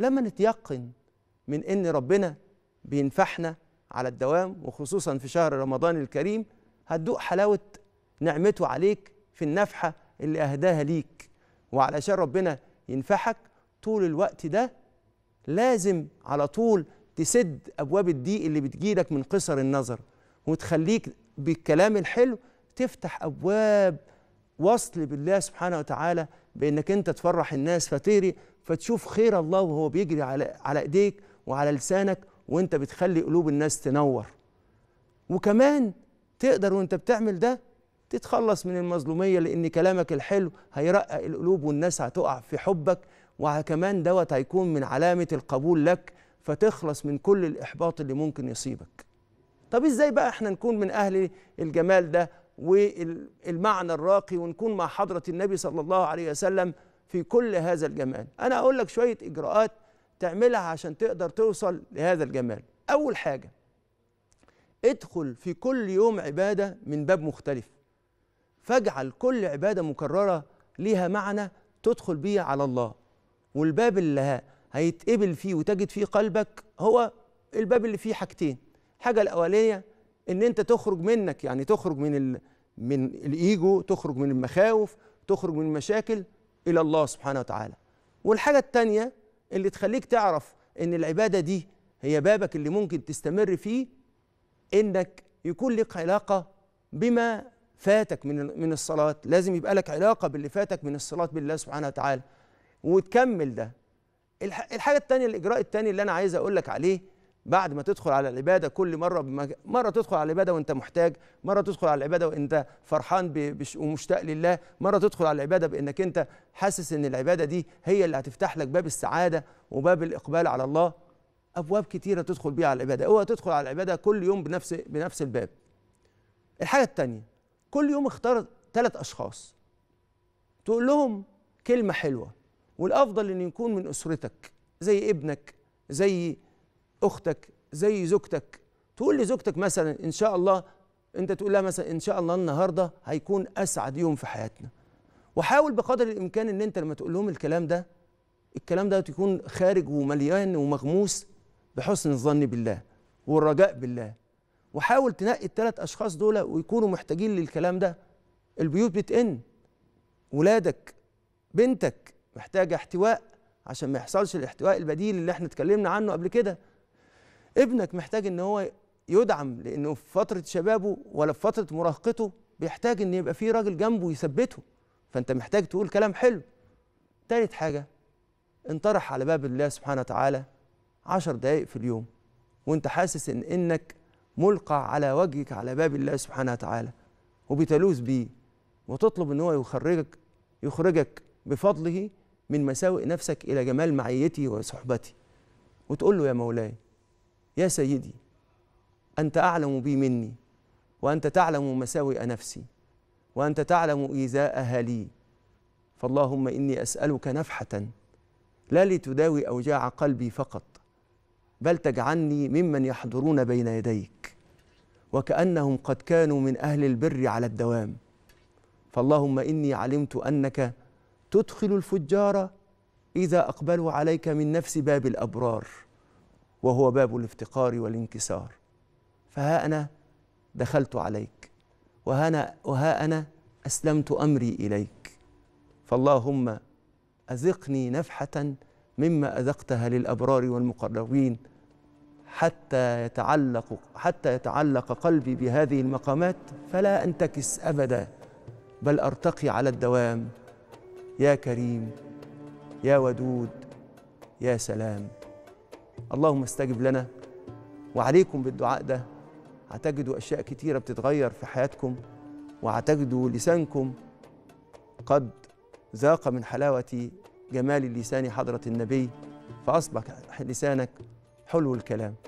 لما نتيقن من ان ربنا بينفحنا على الدوام وخصوصا في شهر رمضان الكريم هتدوق حلاوه نعمته عليك في النفحه اللي اهداها ليك وعلشان ربنا ينفحك طول الوقت ده لازم على طول تسد ابواب الضيق اللي بتجيلك من قصر النظر وتخليك بالكلام الحلو تفتح ابواب وصل بالله سبحانه وتعالى بانك انت تفرح الناس فتيري فتشوف خير الله وهو بيجري على على ايديك وعلى لسانك وانت بتخلي قلوب الناس تنور وكمان تقدر وانت بتعمل ده تتخلص من المظلوميه لان كلامك الحلو هيرقق القلوب والناس هتقع في حبك وكمان دوت هيكون من علامه القبول لك فتخلص من كل الاحباط اللي ممكن يصيبك طب ازاي بقى احنا نكون من اهل الجمال ده والمعنى الراقي ونكون مع حضره النبي صلى الله عليه وسلم في كل هذا الجمال انا اقول لك شويه اجراءات تعملها عشان تقدر توصل لهذا الجمال اول حاجه ادخل في كل يوم عباده من باب مختلف فاجعل كل عباده مكرره ليها معنى تدخل بيه على الله والباب اللي هيتقبل فيه وتجد فيه قلبك هو الباب اللي فيه حاجتين الحاجه الاولانيه ان انت تخرج منك يعني تخرج من ال من الايجو تخرج من المخاوف تخرج من المشاكل إلى الله سبحانه وتعالى والحاجة التانية اللي تخليك تعرف إن العبادة دي هي بابك اللي ممكن تستمر فيه إنك يكون لك علاقة بما فاتك من من الصلاة لازم يبقى لك علاقة باللي فاتك من الصلاة بالله سبحانه وتعالى وتكمل ده الحاجة التانية الإجراء التاني اللي أنا عايز أقول لك عليه بعد ما تدخل على العباده كل مره بمج... مره تدخل على العباده وانت محتاج مره تدخل على العباده وانت فرحان ب... بش... ومشتاق لله مره تدخل على العباده بانك انت حاسس ان العباده دي هي اللي هتفتح لك باب السعاده وباب الاقبال على الله ابواب كتيره تدخل بيها على العباده اوعى تدخل على العباده كل يوم بنفس بنفس الباب الحاجه الثانيه كل يوم اختار ثلاث اشخاص تقول لهم كلمه حلوه والافضل ان يكون من اسرتك زي ابنك زي اختك زي زوجتك تقول لزوجتك مثلا ان شاء الله انت تقول لها مثلا ان شاء الله النهارده هيكون اسعد يوم في حياتنا وحاول بقدر الامكان ان انت لما تقول لهم الكلام ده الكلام ده يكون خارج ومليان ومغموس بحسن الظن بالله والرجاء بالله وحاول تنقي الثلاث اشخاص دول ويكونوا محتاجين للكلام ده البيوت بتئن ولادك بنتك محتاجه احتواء عشان ما يحصلش الاحتواء البديل اللي احنا اتكلمنا عنه قبل كده ابنك محتاج ان هو يدعم لانه في فتره شبابه ولا في فتره مراهقته بيحتاج ان يبقى في راجل جنبه يثبته فانت محتاج تقول كلام حلو تالت حاجه انطرح على باب الله سبحانه وتعالى عشر دقايق في اليوم وانت حاسس ان انك ملقى على وجهك على باب الله سبحانه وتعالى وبتلوز بيه وتطلب ان هو يخرجك يخرجك بفضله من مساوئ نفسك الى جمال معيته وصحبته وتقول له يا مولاي يا سيدي أنت أعلم بي مني وأنت تعلم مساوئ نفسي وأنت تعلم إيذاءها لي فاللهم إني أسألك نفحة لا لتداوي أوجاع قلبي فقط بل تجعلني ممن يحضرون بين يديك وكأنهم قد كانوا من أهل البر على الدوام فاللهم إني علمت أنك تدخل الفجار إذا أقبلوا عليك من نفس باب الأبرار وهو باب الافتقار والانكسار فها أنا دخلت عليك وها, وها أنا أسلمت أمري إليك فاللهم أذقني نفحة مما أذقتها للأبرار والمقربين حتى يتعلق حتى يتعلق قلبي بهذه المقامات فلا أنتكس أبدا بل أرتقي على الدوام يا كريم يا ودود يا سلام اللهم استجب لنا وعليكم بالدعاء ده هتجدوا أشياء كتيرة بتتغير في حياتكم وهتجدوا لسانكم قد ذاق من حلاوة جمال لسان حضرة النبي فأصبح لسانك حلو الكلام